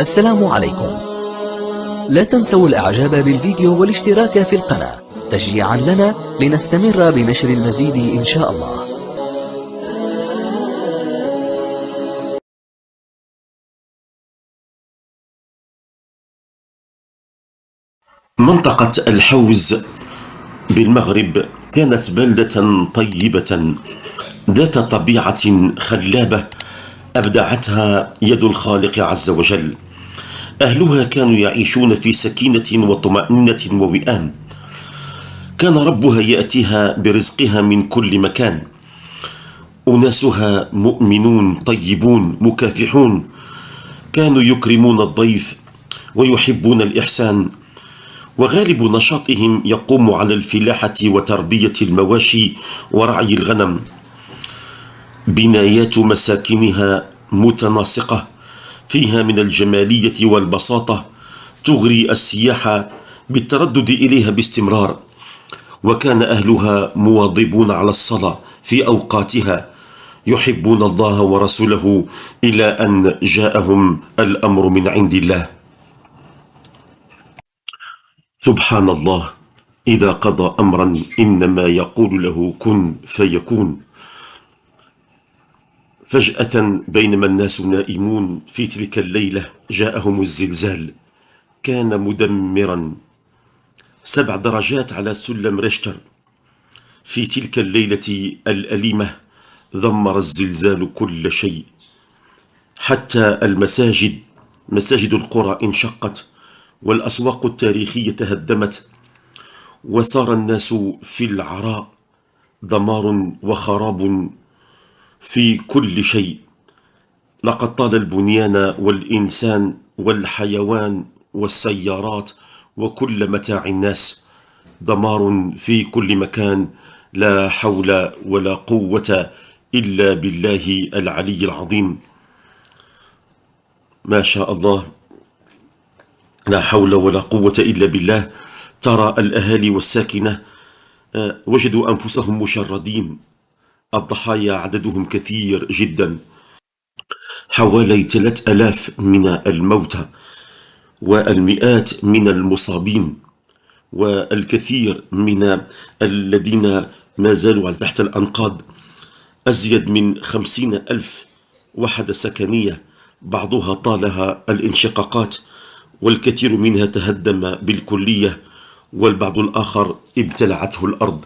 السلام عليكم لا تنسوا الاعجاب بالفيديو والاشتراك في القناة تشجيعا لنا لنستمر بنشر المزيد ان شاء الله منطقة الحوز بالمغرب كانت بلدة طيبة ذات طبيعة خلابة أبدعتها يد الخالق عز وجل أهلها كانوا يعيشون في سكينة وطمأنينة ووئام كان ربها يأتيها برزقها من كل مكان أناسها مؤمنون طيبون مكافحون كانوا يكرمون الضيف ويحبون الإحسان وغالب نشاطهم يقوم على الفلاحة وتربية المواشي ورعي الغنم بنايات مساكنها متناسقة فيها من الجمالية والبساطة تغري السياحة بالتردد إليها باستمرار وكان أهلها مواظبون على الصلاة في أوقاتها يحبون الله ورسوله إلى أن جاءهم الأمر من عند الله سبحان الله إذا قضى أمرا إنما يقول له كن فيكون فجأة بينما الناس نائمون في تلك الليلة جاءهم الزلزال كان مدمرا سبع درجات على سلم ريشتر في تلك الليلة الأليمة دمر الزلزال كل شيء حتى المساجد مساجد القرى انشقت والأسواق التاريخية تهدمت وصار الناس في العراء دمار وخراب في كل شيء لقد طال البنيان والإنسان والحيوان والسيارات وكل متاع الناس دمار في كل مكان لا حول ولا قوة إلا بالله العلي العظيم ما شاء الله لا حول ولا قوة إلا بالله ترى الأهالي والساكنة آه، وجدوا أنفسهم مشردين الضحايا عددهم كثير جدا حوالي 3000 من الموتى والمئات من المصابين والكثير من الذين ما زالوا على تحت الأنقاض أزيد من خمسين ألف وحدة سكنية بعضها طالها الانشقاقات والكثير منها تهدم بالكلية والبعض الآخر ابتلعته الأرض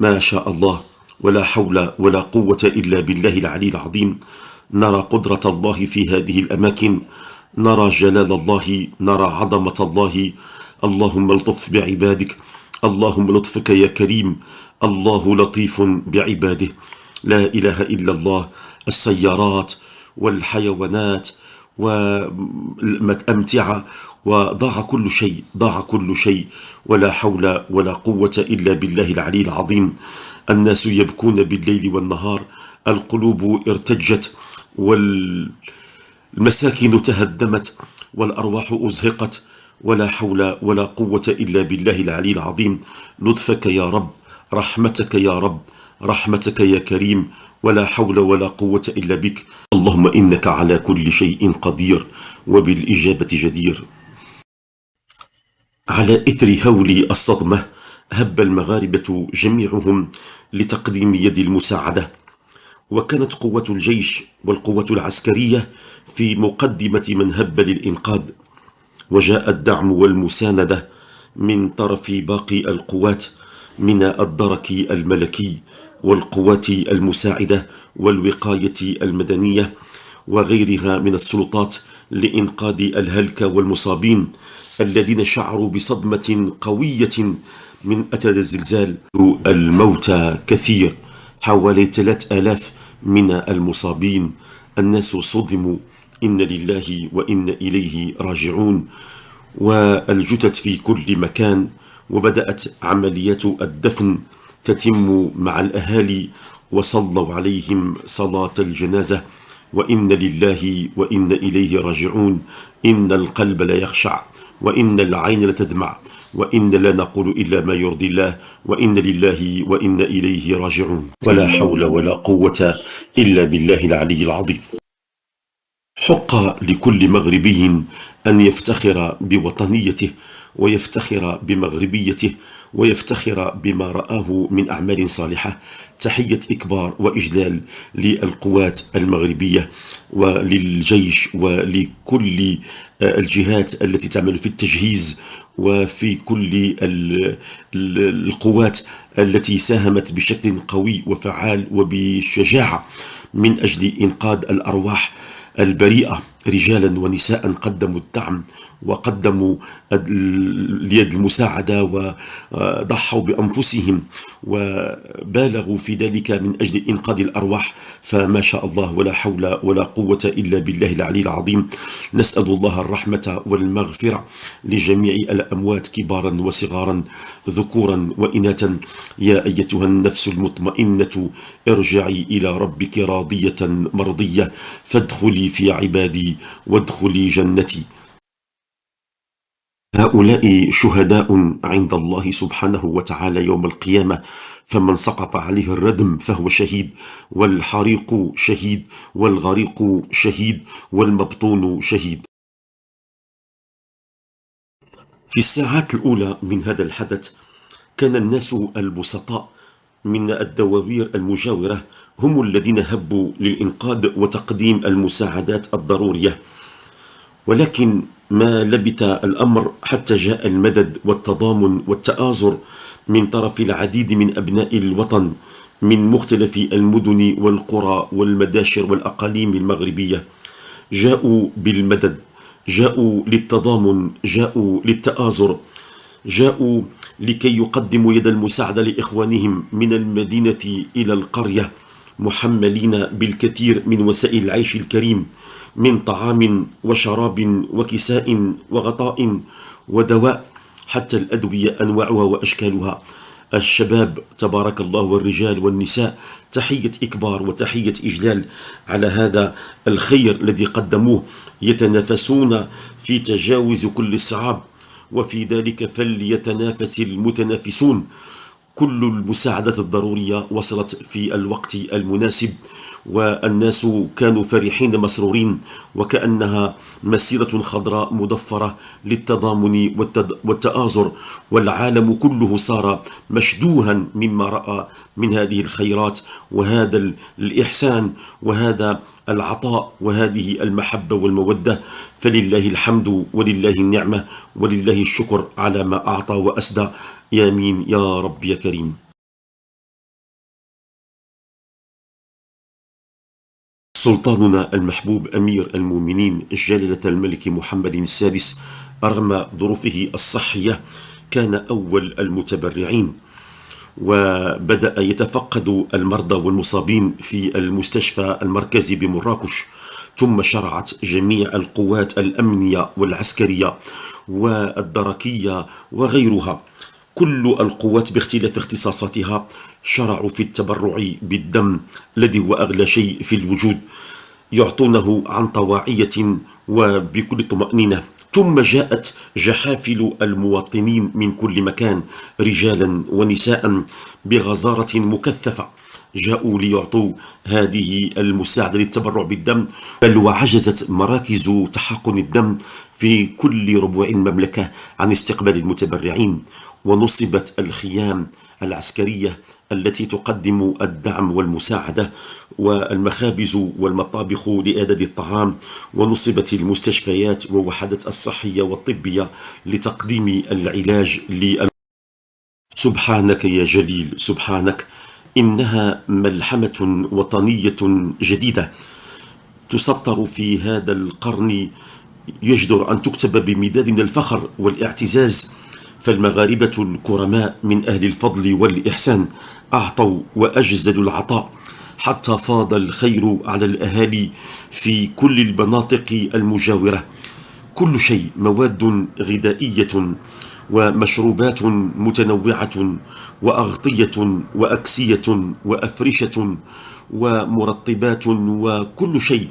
ما شاء الله ولا حول ولا قوة إلا بالله العلي العظيم نرى قدرة الله في هذه الأماكن نرى جلال الله نرى عظمة الله اللهم الطف بعبادك اللهم لطفك يا كريم الله لطيف بعباده لا إله إلا الله السيارات والحيوانات وأمتعة وضاع كل شيء ضاع كل شيء ولا حول ولا قوة إلا بالله العلي العظيم الناس يبكون بالليل والنهار القلوب ارتجت والمساكن تهدمت والأرواح أزهقت ولا حول ولا قوة إلا بالله العلي العظيم لطفك يا رب رحمتك يا رب رحمتك يا كريم ولا حول ولا قوة إلا بك اللهم إنك على كل شيء قدير وبالإجابة جدير على إثر هول الصدمة هب المغاربة جميعهم لتقديم يد المساعدة وكانت قوة الجيش والقوة العسكرية في مقدمة من هب للإنقاذ وجاء الدعم والمساندة من طرف باقي القوات من الدرك الملكي والقوات المساعدة والوقاية المدنية وغيرها من السلطات لإنقاذ الهلكة والمصابين الذين شعروا بصدمة قوية من أثر الزلزال الموتى كثير حوالي 3000 من المصابين الناس صدموا إن لله وإن إليه راجعون والجثث في كل مكان وبدأت عمليات الدفن تتم مع الأهالي وصلوا عليهم صلاة الجنازة وإن لله وإن إليه راجعون إن القلب لا يخشع وإن العين لتدمع وإن لا نقول إلا ما يرضي الله وإن لله وإن إليه راجعون ولا حول ولا قوة إلا بالله العلي العظيم حق لكل مغربي أن يفتخر بوطنيته ويفتخر بمغربيته ويفتخر بما رآه من أعمال صالحة تحية إكبار وإجلال للقوات المغربية وللجيش ولكل آه، الجهات التي تعمل في التجهيز وفي كل القوات التي ساهمت بشكل قوي وفعال وبشجاعة من أجل إنقاذ الأرواح البريئة رجالا ونساء قدموا الدعم وقدموا اليد المساعدة وضحوا بأنفسهم وبالغوا في ذلك من أجل إنقاذ الأرواح فما شاء الله ولا حول ولا قوة إلا بالله العلي العظيم نسأل الله الرحمة والمغفرة لجميع الأموات كبارا وصغارا ذكورا وإناثا يا أيتها النفس المطمئنة ارجعي إلى ربك راضية مرضية فادخلي في عبادي وادخلي جنتي هؤلاء شهداء عند الله سبحانه وتعالى يوم القيامة فمن سقط عليه الردم فهو شهيد والحريق شهيد والغريق شهيد والمبطون شهيد في الساعات الأولى من هذا الحدث كان الناس البسطاء من الدواوير المجاورة هم الذين هبوا للإنقاذ وتقديم المساعدات الضرورية ولكن ما لبث الأمر حتى جاء المدد والتضامن والتآزر من طرف العديد من أبناء الوطن من مختلف المدن والقرى والمداشر والأقاليم المغربية جاءوا بالمدد جاءوا للتضامن جاءوا للتآزر جاءوا لكي يقدموا يد المساعدة لإخوانهم من المدينة إلى القرية محملين بالكثير من وسائل العيش الكريم من طعام وشراب وكساء وغطاء ودواء حتى الأدوية أنواعها وأشكالها الشباب تبارك الله والرجال والنساء تحية إكبار وتحية إجلال على هذا الخير الذي قدموه يتنافسون في تجاوز كل الصعاب وفي ذلك فليتنافس المتنافسون كل المساعدات الضرورية وصلت في الوقت المناسب والناس كانوا فرحين مسرورين وكأنها مسيرة خضراء مضفرة للتضامن والتآزر والعالم كله صار مشدوها مما رأى من هذه الخيرات وهذا الإحسان وهذا العطاء وهذه المحبة والمودة فلله الحمد ولله النعمة ولله الشكر على ما أعطى وأسدى يا مين يا رب يا كريم سلطاننا المحبوب أمير المؤمنين جلالة الملك محمد السادس رغم ظروفه الصحية كان أول المتبرعين وبدأ يتفقد المرضى والمصابين في المستشفى المركزي بمراكش ثم شرعت جميع القوات الأمنية والعسكرية والدركية وغيرها كل القوات باختلاف اختصاصاتها شرعوا في التبرع بالدم الذي هو أغلى شيء في الوجود يعطونه عن طواعية وبكل طمأنينة ثم جاءت جحافل المواطنين من كل مكان رجالا ونساء بغزارة مكثفة جاءوا ليعطوا هذه المساعدة للتبرع بالدم بل وعجزت مراكز تحقن الدم في كل ربوع المملكة عن استقبال المتبرعين ونصبت الخيام العسكرية التي تقدم الدعم والمساعدة والمخابز والمطابخ لإعداد الطعام ونصبت المستشفيات ووحدات الصحية والطبية لتقديم العلاج لل سبحانك يا جليل سبحانك إنها ملحمة وطنية جديدة تسطر في هذا القرن يجدر أن تكتب بمداد من الفخر والاعتزاز فالمغاربة الكرماء من أهل الفضل والإحسان أعطوا وأجزدوا العطاء حتى فاض الخير على الأهالي في كل المناطق المجاورة كل شيء مواد غذائية ومشروبات متنوعة وأغطية وأكسية وأفرشة ومرطبات وكل شيء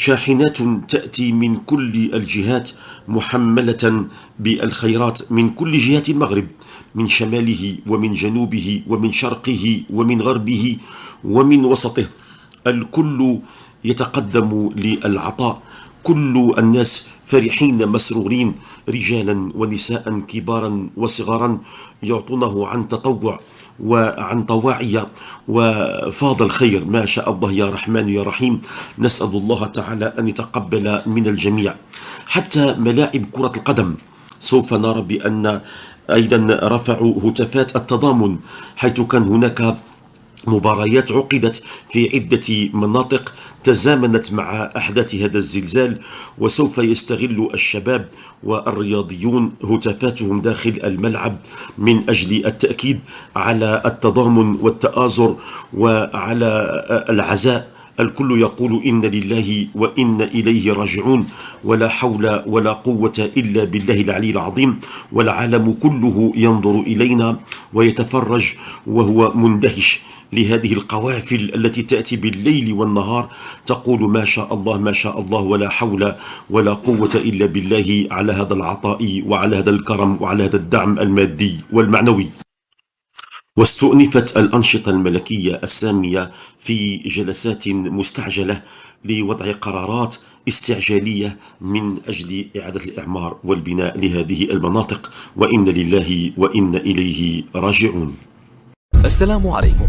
شاحنات تأتي من كل الجهات محملة بالخيرات من كل جهات المغرب من شماله ومن جنوبه ومن شرقه ومن غربه ومن وسطه الكل يتقدم للعطاء كل الناس فرحين مسرورين رجالا ونساء كبارا وصغارا يعطونه عن تطوع وعن طواعية وفاضل خير ما شاء الله يا رحمن يا رحيم نسأل الله تعالى أن يتقبل من الجميع حتى ملاعب كرة القدم سوف نرى بأن أيضا رفعوا هتافات التضامن حيث كان هناك مباريات عقدت في عدة مناطق تزامنت مع أحداث هذا الزلزال وسوف يستغل الشباب والرياضيون هتافاتهم داخل الملعب من أجل التأكيد على التضامن والتآزر وعلى العزاء الكل يقول إن لله وإن إليه راجعون ولا حول ولا قوة إلا بالله العلي العظيم والعالم كله ينظر إلينا ويتفرج وهو مندهش لهذه القوافل التي تأتي بالليل والنهار تقول ما شاء الله ما شاء الله ولا حول ولا قوة إلا بالله على هذا العطاء وعلى هذا الكرم وعلى هذا الدعم المادي والمعنوي واستؤنفت الأنشطة الملكية السامية في جلسات مستعجلة لوضع قرارات استعجالية من أجل إعادة الإعمار والبناء لهذه المناطق وإن لله وإن إليه راجعون السلام عليكم